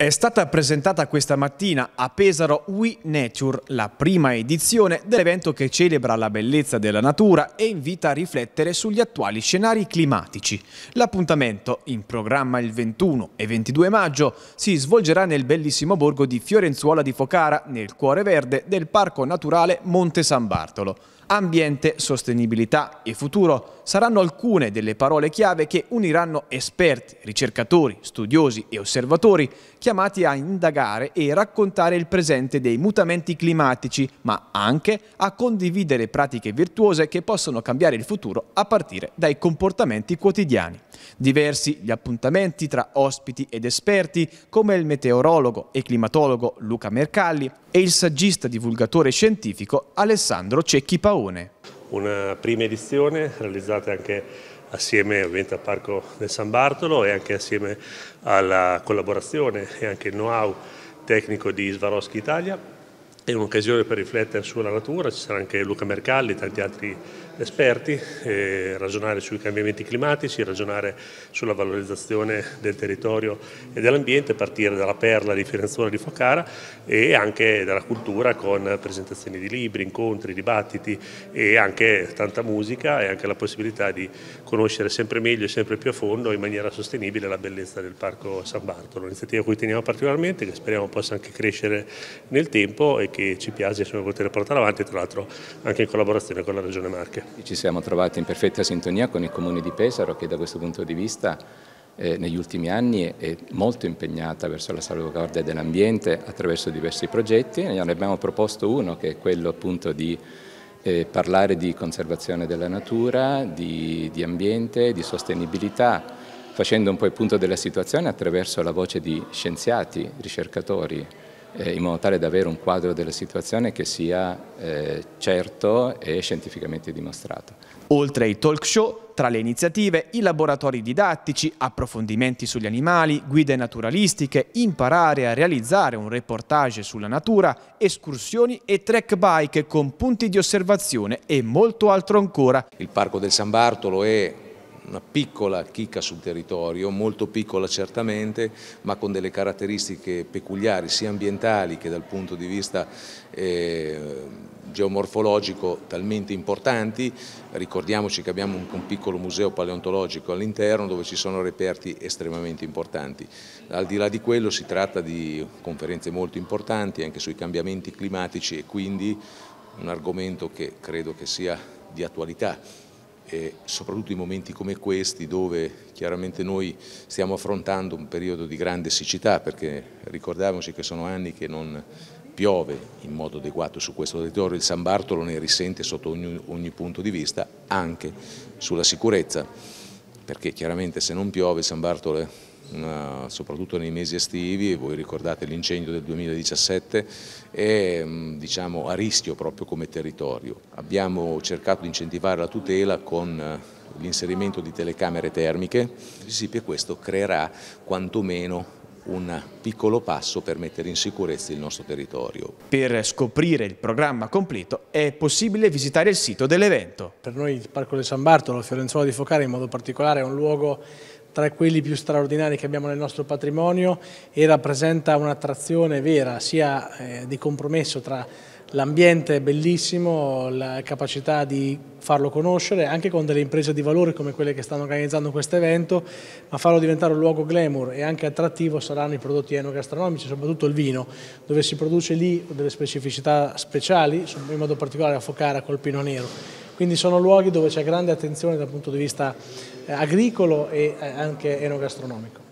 È stata presentata questa mattina a Pesaro We Nature, la prima edizione dell'evento che celebra la bellezza della natura e invita a riflettere sugli attuali scenari climatici. L'appuntamento, in programma il 21 e 22 maggio, si svolgerà nel bellissimo borgo di Fiorenzuola di Focara, nel cuore verde del Parco Naturale Monte San Bartolo. Ambiente, sostenibilità e futuro saranno alcune delle parole chiave che uniranno esperti, ricercatori, studiosi e osservatori chiamati a indagare e raccontare il presente dei mutamenti climatici, ma anche a condividere pratiche virtuose che possono cambiare il futuro a partire dai comportamenti quotidiani. Diversi gli appuntamenti tra ospiti ed esperti come il meteorologo e climatologo Luca Mercalli e il saggista divulgatore scientifico Alessandro Cecchi Paolo. Paone. Una prima edizione realizzata anche assieme ovviamente al Parco del San Bartolo e anche assieme alla collaborazione e anche il know-how tecnico di Svaroschi Italia è un'occasione per riflettere sulla natura, ci sarà anche Luca Mercalli, e tanti altri esperti, eh, ragionare sui cambiamenti climatici, ragionare sulla valorizzazione del territorio e dell'ambiente, partire dalla perla di Firenzuola di Focara e anche dalla cultura con presentazioni di libri, incontri, dibattiti e anche tanta musica e anche la possibilità di conoscere sempre meglio e sempre più a fondo in maniera sostenibile la bellezza del Parco San Bartolo, un'iniziativa a cui teniamo particolarmente che speriamo possa anche crescere nel tempo e che ci piace e siamo contenti di portare avanti, tra l'altro anche in collaborazione con la Regione Marche. Ci siamo trovati in perfetta sintonia con il Comune di Pesaro che da questo punto di vista eh, negli ultimi anni è molto impegnata verso la salvaguardia dell'ambiente attraverso diversi progetti, ne abbiamo proposto uno che è quello appunto di eh, parlare di conservazione della natura, di, di ambiente, di sostenibilità, facendo un po' il punto della situazione attraverso la voce di scienziati, ricercatori, eh, in modo tale da avere un quadro della situazione che sia eh, certo e scientificamente dimostrato. Oltre ai talk show, tra le iniziative, i laboratori didattici, approfondimenti sugli animali, guide naturalistiche, imparare a realizzare un reportage sulla natura, escursioni e track bike con punti di osservazione e molto altro ancora. Il Parco del San Bartolo è una piccola chicca sul territorio, molto piccola certamente, ma con delle caratteristiche peculiari sia ambientali che dal punto di vista eh, geomorfologico talmente importanti. Ricordiamoci che abbiamo un, un piccolo museo paleontologico all'interno dove ci sono reperti estremamente importanti. Al di là di quello si tratta di conferenze molto importanti anche sui cambiamenti climatici e quindi un argomento che credo che sia di attualità e soprattutto in momenti come questi dove chiaramente noi stiamo affrontando un periodo di grande siccità perché ricordiamoci che sono anni che non piove in modo adeguato su questo territorio, il San Bartolo ne risente sotto ogni, ogni punto di vista anche sulla sicurezza perché chiaramente se non piove San Bartolo eh, soprattutto nei mesi estivi, voi ricordate l'incendio del 2017, è mm, diciamo, a rischio proprio come territorio. Abbiamo cercato di incentivare la tutela con eh, l'inserimento di telecamere termiche, e questo creerà quantomeno un piccolo passo per mettere in sicurezza il nostro territorio. Per scoprire il programma completo è possibile visitare il sito dell'evento. Per noi il Parco del San Bartolo, Fiorenzuola di Focare in modo particolare è un luogo tra quelli più straordinari che abbiamo nel nostro patrimonio e rappresenta un'attrazione vera sia eh, di compromesso tra l'ambiente bellissimo, la capacità di farlo conoscere anche con delle imprese di valore come quelle che stanno organizzando questo evento, ma farlo diventare un luogo glamour e anche attrattivo saranno i prodotti enogastronomici, soprattutto il vino, dove si produce lì delle specificità speciali, in modo particolare a focare a Pino Nero quindi sono luoghi dove c'è grande attenzione dal punto di vista eh, agricolo e eh, anche enogastronomico.